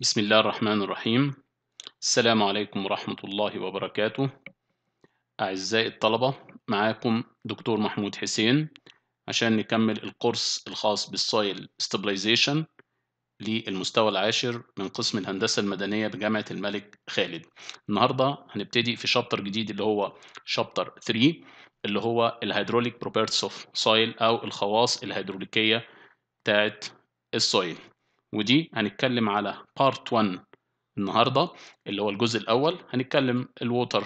بسم الله الرحمن الرحيم السلام عليكم ورحمة الله وبركاته أعزائي الطلبة معاكم دكتور محمود حسين عشان نكمل القرص الخاص بالسويل ستابلايزيشن للمستوى العاشر من قسم الهندسة المدنية بجامعة الملك خالد النهاردة هنبتدي في شابتر جديد اللي هو شابتر 3 اللي هو الهيدروليك بروبرتس اوف سويل أو الخواص الهيدروليكية بتاعت السويل ودي هنتكلم على بارت 1 النهارده اللي هو الجزء الاول هنتكلم الووتر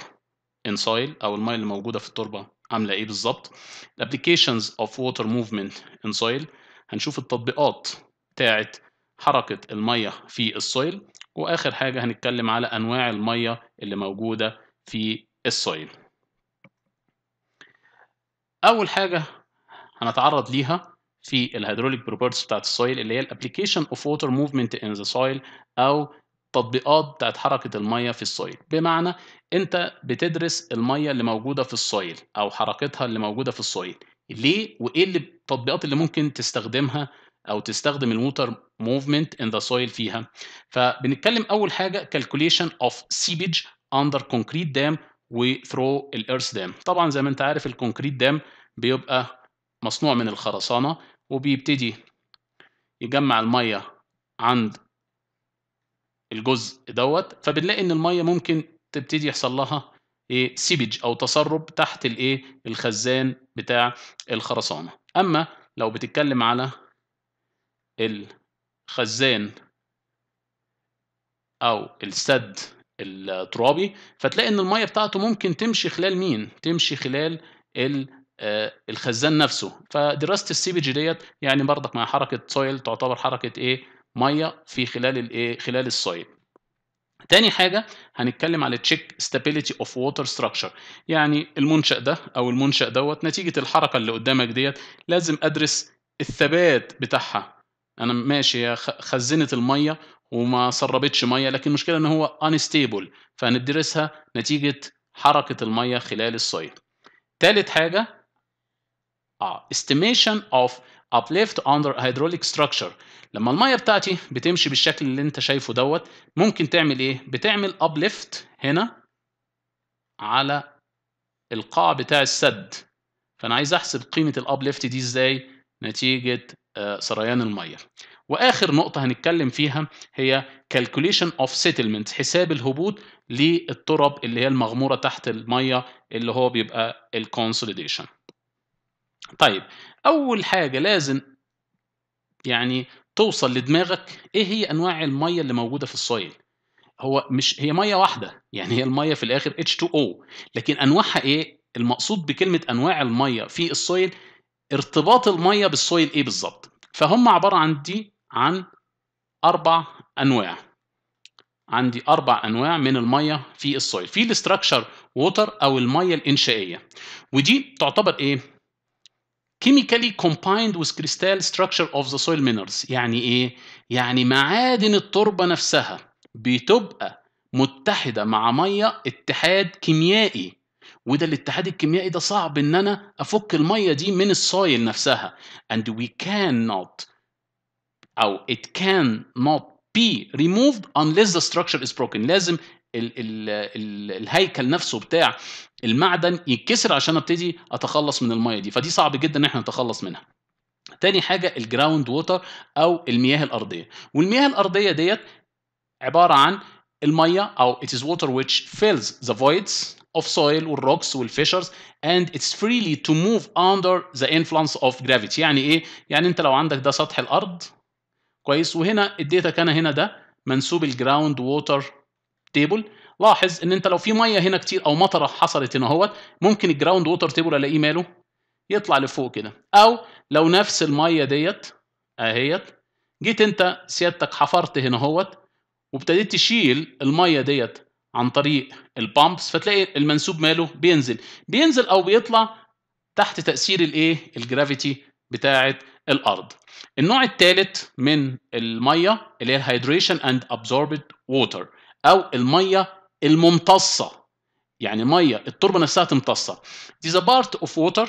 ان سويل او الميه اللي موجوده في التربه عامله ايه بالظبط الابلكيشنز اوف ووتر موفمنت ان سويل هنشوف التطبيقات بتاعه حركه الميه في السويل واخر حاجه هنتكلم على انواع الميه اللي موجوده في السويل اول حاجه هنتعرض ليها في الهيدروليك بروبرتيز بتاعت السويل اللي هي الابلكيشن اوف ووتر موفمنت ان ذا سويل او تطبيقات بتاعت حركة المية في السويل بمعنى انت بتدرس المية اللي موجودة في السويل او حركتها اللي موجودة في السويل ليه وايه اللي التطبيقات اللي ممكن تستخدمها او تستخدم الووتر موفمنت ان ذا سويل فيها فبنتكلم اول حاجه كالكوليشن اوف سيبج اندر كونكريت دام وثرو الارث دام طبعا زي ما انت عارف الكونكريت دام بيبقى مصنوع من الخرسانه وبيبتدي يجمع الميه عند الجزء دوت فبنلاقي ان الميه ممكن تبتدي يحصل لها ايه سيبج او تسرب تحت الايه الخزان بتاع الخرسانه اما لو بتتكلم على الخزان او السد الترابي فتلاقي ان الميه بتاعته ممكن تمشي خلال مين تمشي خلال آه، الخزان نفسه فدراسه السي بي جي ديت يعني برضك مع حركه سويل تعتبر حركه ايه ميه في خلال الايه خلال السويل تاني حاجه هنتكلم على تشيك ستابيليتي اوف ووتر ستراكشر يعني المنشا ده او المنشا دوت نتيجه الحركه اللي قدامك ديت لازم ادرس الثبات بتاعها انا ماشي هي خزنت الميه وما سربتش ميه لكن المشكله ان هو انستيبل فهندرسها نتيجه حركه الميه خلال السويل تالت حاجه آه، estimation of uplift under hydraulic structure لما الميه بتاعتي بتمشي بالشكل اللي انت شايفه دوت ممكن تعمل ايه بتعمل uplift هنا على القاع بتاع السد فانا عايز احسب قيمه الابليفت دي ازاي نتيجه آه، سريان الميه واخر نقطه هنتكلم فيها هي calculation of settlement حساب الهبوط للترب اللي هي المغموره تحت الميه اللي هو بيبقى الكونسوليديشن طيب اول حاجه لازم يعني توصل لدماغك ايه هي انواع الميه اللي موجوده في السويل هو مش هي ميه واحده يعني هي الميه في الاخر H2O لكن انواعها ايه المقصود بكلمه انواع الميه في السويل ارتباط الميه بالسويل ايه بالظبط فهم عباره عن دي عن اربع انواع عندي اربع انواع من الميه في السويل في الاستراكشر ووتر او الميه الانشائيه ودي تعتبر ايه chemically combined with crystal structure of the soil minerals يعني ايه يعني معادن التربه نفسها بتبقى متحده مع ميه اتحاد كيميائي وده الاتحاد الكيميائي ده صعب ان انا افك الميه دي من السايل نفسها and we cannot او it cannot be removed unless the structure is broken لازم الـ الـ الـ الهيكل نفسه بتاع المعدن يتكسر عشان ابتدي اتخلص من الميه دي فدي صعب جدا ان احنا نتخلص منها تاني حاجه الجراوند ووتر او المياه الارضيه والمياه الارضيه ديت عباره عن الميه او it is water which fills the voids of soil والrocks والfissures and it's freely to move under the influence of gravity يعني ايه يعني انت لو عندك ده سطح الارض كويس وهنا اديتك انا هنا ده منسوب الجراوند ووتر تيبل لاحظ ان انت لو في ميه هنا كتير او مطره حصلت هنا اهوت ممكن الجراوند ووتر تيبل الاقيه ماله يطلع لفوق كده او لو نفس الميه ديت اهيت جيت انت سيادتك حفرت هنا اهوت وابتديت تشيل الميه ديت عن طريق البامبس فتلاقي المنسوب ماله بينزل بينزل او بيطلع تحت تاثير الايه الجرافيتي بتاعه الارض النوع الثالث من الميه اللي هي الهايدريشن اند ابزوربد ووتر او الميه الممتصه يعني ميه التربه نفسها تمتصها it is part of water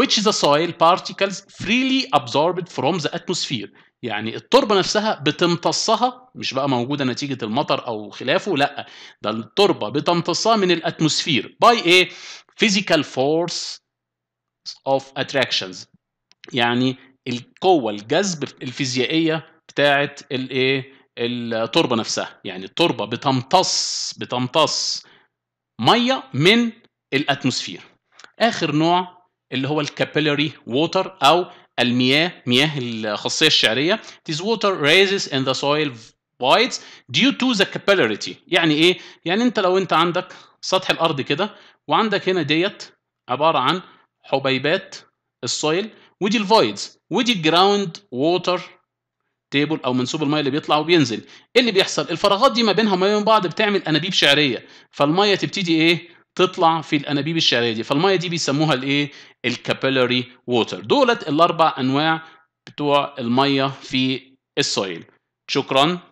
which the soil particles freely absorbed from the atmosphere يعني التربه نفسها بتمتصها مش بقى موجوده نتيجه المطر او خلافه لا ده التربه بتمتصها من الاتموسفير باي ايه physical force of attractions يعني القوه الجذب الفيزيائيه بتاعه الايه التربه نفسها يعني التربه بتمتص بتمتص ميه من الاتموسفير اخر نوع اللي هو الكابيلاري ووتر او المياه مياه الخاصيه الشعريه this water rises in the soil voids due to the capillarity يعني ايه يعني انت لو انت عندك سطح الارض كده وعندك هنا ديت عباره عن حبيبات السويل ودي الفويدز ودي الجراوند ووتر تيبل او منسوب الميه اللي بيطلع وبينزل ايه اللي بيحصل الفراغات دي ما بينها ما بين بعض بتعمل انابيب شعريه فالميه تبتدي ايه تطلع في الانابيب الشعريه دي فالميه دي بيسموها الايه الكابيلاري ووتر دولت الاربع انواع بتوع الميه في السويل شكرا